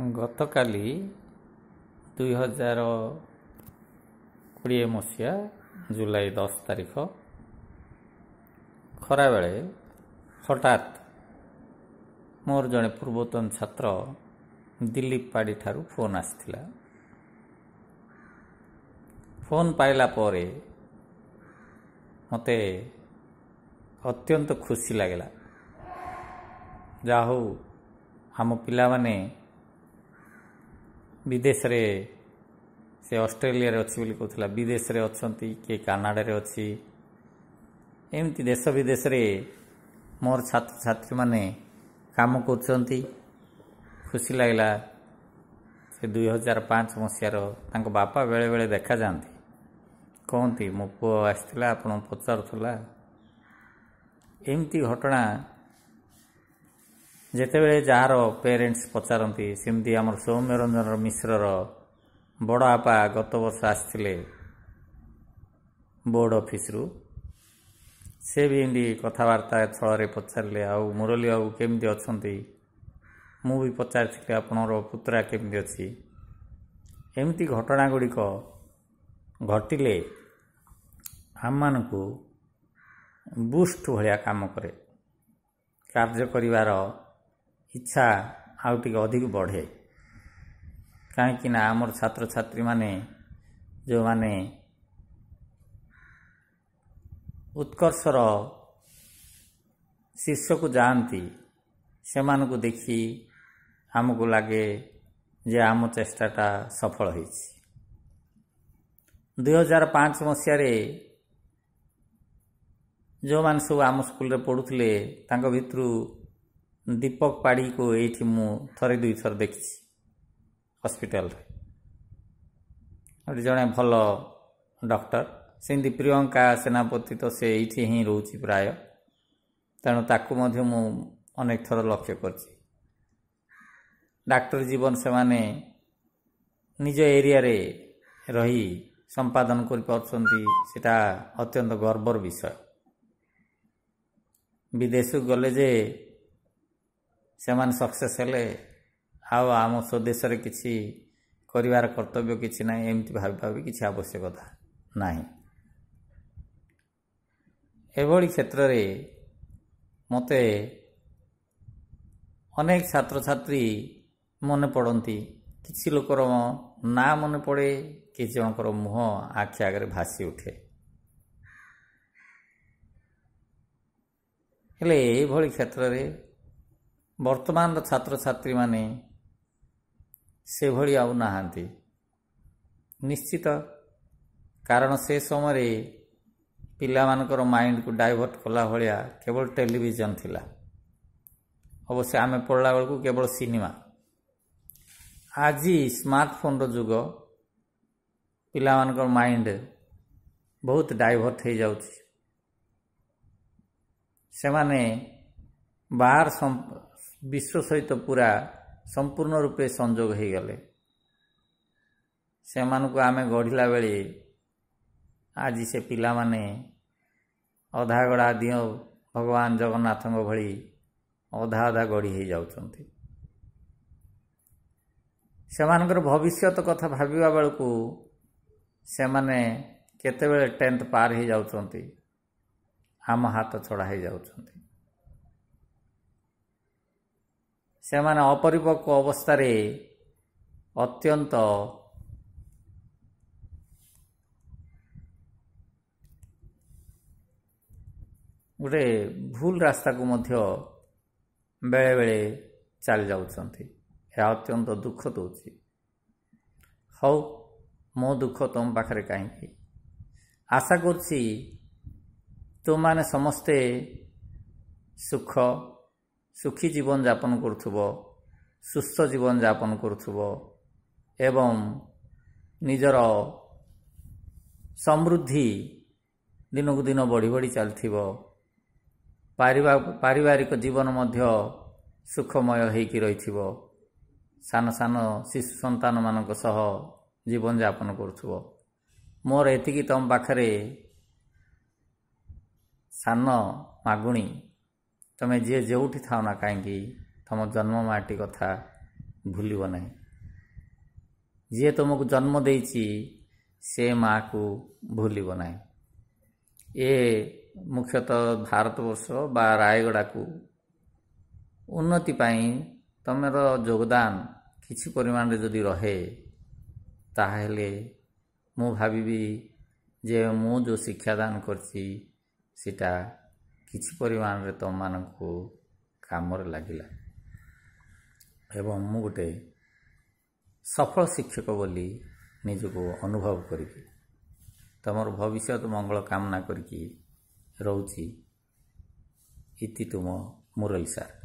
ଗତକାଲି ଦୁଇହଜାର କୋଡ଼ିଏ ମସିହା ଜୁଲାଇ ଦଶ ତାରିଖ ଖରାବେଳେ ହଠାତ୍ ମୋର ଜଣେ ପୂର୍ବତନ ଛାତ୍ର ଦିଲ୍ଲୀପ ପାଡ଼ିଠାରୁ ଫୋନ୍ ଆସିଥିଲା ଫୋନ୍ ପାଇଲା ପରେ ମୋତେ ଅତ୍ୟନ୍ତ ଖୁସି ଲାଗିଲା ଯାହା ହଉ ଆମ ପିଲାମାନେ ବିଦେଶରେ ସେ ଅଷ୍ଟ୍ରେଲିଆରେ ଅଛି ବୋଲି କହୁଥିଲା ବିଦେଶରେ ଅଛନ୍ତି କିଏ କାନାଡ଼ାରେ ଅଛି ଏମିତି ଦେଶ ବିଦେଶରେ ମୋର ଛାତ୍ରଛାତ୍ରୀମାନେ କାମ କରୁଛନ୍ତି ଖୁସି ଲାଗିଲା ସେ ଦୁଇ ହଜାର ପାଞ୍ଚ ମସିହାର ତାଙ୍କ ବାପା ବେଳେବେଳେ ଦେଖାଯାଆନ୍ତି କହନ୍ତି ମୋ ପୁଅ ଆସିଥିଲା ଆପଣ ପଚାରୁଥିଲା ଏମିତି ଘଟଣା ଯେତେବେଳେ ଯାହାର ପ୍ୟାରେଣ୍ଟସ୍ ପଚାରନ୍ତି ସେମିତି ଆମର ସୌମ୍ୟ ରଞ୍ଜନ ମିଶ୍ରର ବଡ଼ ବାପା ଗତ ବର୍ଷ ଆସିଥିଲେ ବୋର୍ଡ଼ ଅଫିସରୁ ସେ ବି ଏମିତି କଥାବାର୍ତ୍ତା ଛଳରେ ପଚାରିଲେ ଆଉ ମୁରଲୀ ବାବୁ କେମିତି ଅଛନ୍ତି ମୁଁ ବି ପଚାରିଥିଲି ଆପଣଙ୍କର ପୁତୁରା କେମିତି ଅଛି ଏମିତି ଘଟଣା ଗୁଡ଼ିକ ଘଟିଲେ ଆମମାନଙ୍କୁ ବୁଷ୍ଟ ଭଳିଆ କାମ କରେ କାର୍ଯ୍ୟ କରିବାର ଇଚ୍ଛା ଆଉ ଟିକେ ଅଧିକ ବଢ଼େ କାହିଁକିନା ଆମର ଛାତ୍ରଛାତ୍ରୀମାନେ ଯେଉଁମାନେ ଉତ୍କର୍ଷର ଶୀର୍ଷକୁ ଯାଆନ୍ତି ସେମାନଙ୍କୁ ଦେଖି ଆମକୁ ଲାଗେ ଯେ ଆମ ଚେଷ୍ଟାଟା ସଫଳ ହୋଇଛି ଦୁଇହଜାର ପାଞ୍ଚ ମସିହାରେ ଯେଉଁମାନେ ସବୁ ଆମ ସ୍କୁଲରେ ପଢ଼ୁଥିଲେ ତାଙ୍କ ଭିତରୁ ଦୀପକ ପାଡ଼ିକୁ ଏଇଠି ମୁଁ ଥରେ ଦୁଇଥର ଦେଖିଛି ହସ୍ପିଟାଲରେ ଗୋଟେ ଜଣେ ଭଲ ଡକ୍ଟର ସେମିତି ପ୍ରିୟଙ୍କା ସେନାପତି ତ ସେ ଏଇଠି ହିଁ ରହୁଛି ପ୍ରାୟ ତେଣୁ ତାକୁ ମଧ୍ୟ ମୁଁ ଅନେକ ଥର ଲକ୍ଷ୍ୟ କରିଛି ଡାକ୍ତର ଜୀବନ ସେମାନେ ନିଜ ଏରିଆରେ ରହି ସମ୍ପାଦନ କରିପାରୁଛନ୍ତି ସେଟା ଅତ୍ୟନ୍ତ ଗର୍ବର ବିଷୟ ବିଦେଶକୁ ଗଲେ ଯେ ସେମାନେ ସକ୍ସେସ୍ ହେଲେ ଆଉ ଆମ ସ୍ୱଦେଶରେ କିଛି କରିବାର କର୍ତ୍ତବ୍ୟ କିଛି ନାହିଁ ଏମିତି ଭାବିବା ବି କିଛି ଆବଶ୍ୟକତା ନାହିଁ ଏଭଳି କ୍ଷେତ୍ରରେ ମୋତେ ଅନେକ ଛାତ୍ରଛାତ୍ରୀ ମନେ ପଡ଼ନ୍ତି କିଛି ଲୋକର ନାଁ ମନେ ପଡ଼େ କିଛି ଜଣଙ୍କର ମୁହଁ ଆଖି ଆଗରେ ଭାସି ଉଠେ ହେଲେ ଏଭଳି କ୍ଷେତ୍ରରେ ବର୍ତ୍ତମାନର ଛାତ୍ରଛାତ୍ରୀମାନେ ସେଭଳି ଆଉ ନାହାନ୍ତି ନିଶ୍ଚିତ କାରଣ ସେ ସମୟରେ ପିଲାମାନଙ୍କର ମାଇଣ୍ଡକୁ ଡାଇଭର୍ଟ କଲା ଭଳିଆ କେବଳ ଟେଲିଭିଜନ ଥିଲା ଅବଶ୍ୟ ଆମେ ପଢ଼ିଲା ବେଳକୁ କେବଳ ସିନେମା ଆଜି ସ୍ମାର୍ଟଫୋନର ଯୁଗ ପିଲାମାନଙ୍କର ମାଇଣ୍ଡ ବହୁତ ଡାଇଭର୍ଟ ହୋଇଯାଉଛି ସେମାନେ ବାହାର ବିଶ୍ୱ ସହିତ ପୁରା ସମ୍ପୂର୍ଣ୍ଣ ରୂପେ ସଂଯୋଗ ହୋଇଗଲେ ସେମାନଙ୍କୁ ଆମେ ଗଢ଼ିଲା ବେଳେ ଆଜି ସେ ପିଲାମାନେ ଅଧାଗଢ଼ା ଦିଅ ଭଗବାନ ଜଗନ୍ନାଥଙ୍କ ଭଳି ଅଧା ଅଧା ଗଢ଼ି ହୋଇଯାଉଛନ୍ତି ସେମାନଙ୍କର ଭବିଷ୍ୟତ କଥା ଭାବିବା ବେଳକୁ ସେମାନେ କେତେବେଳେ ଟେନ୍ଥ ପାର ହୋଇଯାଉଛନ୍ତି ଆମ ହାତ ଛଡ଼ା ହୋଇଯାଉଛନ୍ତି ସେମାନେ ଅପରିପକ୍ୱ ଅବସ୍ଥାରେ ଅତ୍ୟନ୍ତ ଗୋଟେ ଭୁଲ ରାସ୍ତାକୁ ମଧ୍ୟ ବେଳେବେଳେ ଚାଲି ଯାଉଛନ୍ତି ଏହା ଅତ୍ୟନ୍ତ ଦୁଃଖ ଦେଉଛି ହଉ ମୋ ଦୁଃଖ ତୁମ ପାଖରେ କାହିଁକି ଆଶା କରୁଛି ତୁମମାନେ ସମସ୍ତେ ସୁଖ ସୁଖୀ ଜୀବନଯାପନ କରୁଥିବ ସୁସ୍ଥ ଜୀବନଯାପନ କରୁଥିବ ଏବଂ ନିଜର ସମୃଦ୍ଧି ଦିନକୁ ଦିନ ବଢ଼ି ବଢ଼ି ଚାଲିଥିବ ପାରିବାରିକ ଜୀବନ ମଧ୍ୟ ସୁଖମୟ ହୋଇକି ରହିଥିବ ସାନ ସାନ ଶିଶୁ ସନ୍ତାନମାନଙ୍କ ସହ ଜୀବନଯାପନ କରୁଥିବ ମୋର ଏତିକି ତମ ପାଖରେ ସାନ ମାଗୁଣୀ ତୁମେ ଯିଏ ଯେଉଁଠି ଥାଅ ନା କାହିଁକି ତୁମ ଜନ୍ମ ମାଟି କଥା ଭୁଲିବ ନାହିଁ ଯିଏ ତୁମକୁ ଜନ୍ମ ଦେଇଛି ସେ ମାଆକୁ ଭୁଲିବ ନାହିଁ ଏ ମୁଖ୍ୟତଃ ଭାରତବର୍ଷ ବା ରାୟଗଡ଼ାକୁ ଉନ୍ନତି ପାଇଁ ତୁମର ଯୋଗଦାନ କିଛି ପରିମାଣରେ ଯଦି ରହେ ତାହେଲେ ମୁଁ ଭାବିବି ଯେ ମୁଁ ଯେଉଁ ଶିକ୍ଷାଦାନ କରିଛି ସେଇଟା କିଛି ପରିମାଣରେ ତୁମମାନଙ୍କୁ କାମରେ ଲାଗିଲା ଏବଂ ମୁଁ ଗୋଟେ ସଫଳ ଶିକ୍ଷକ ବୋଲି ନିଜକୁ ଅନୁଭବ କରିକି ତୁମର ଭବିଷ୍ୟତ ମଙ୍ଗଳ କାମନା କରିକି ରହୁଛି ଇତି ତୁମ ମୁରଲୀ ସାର୍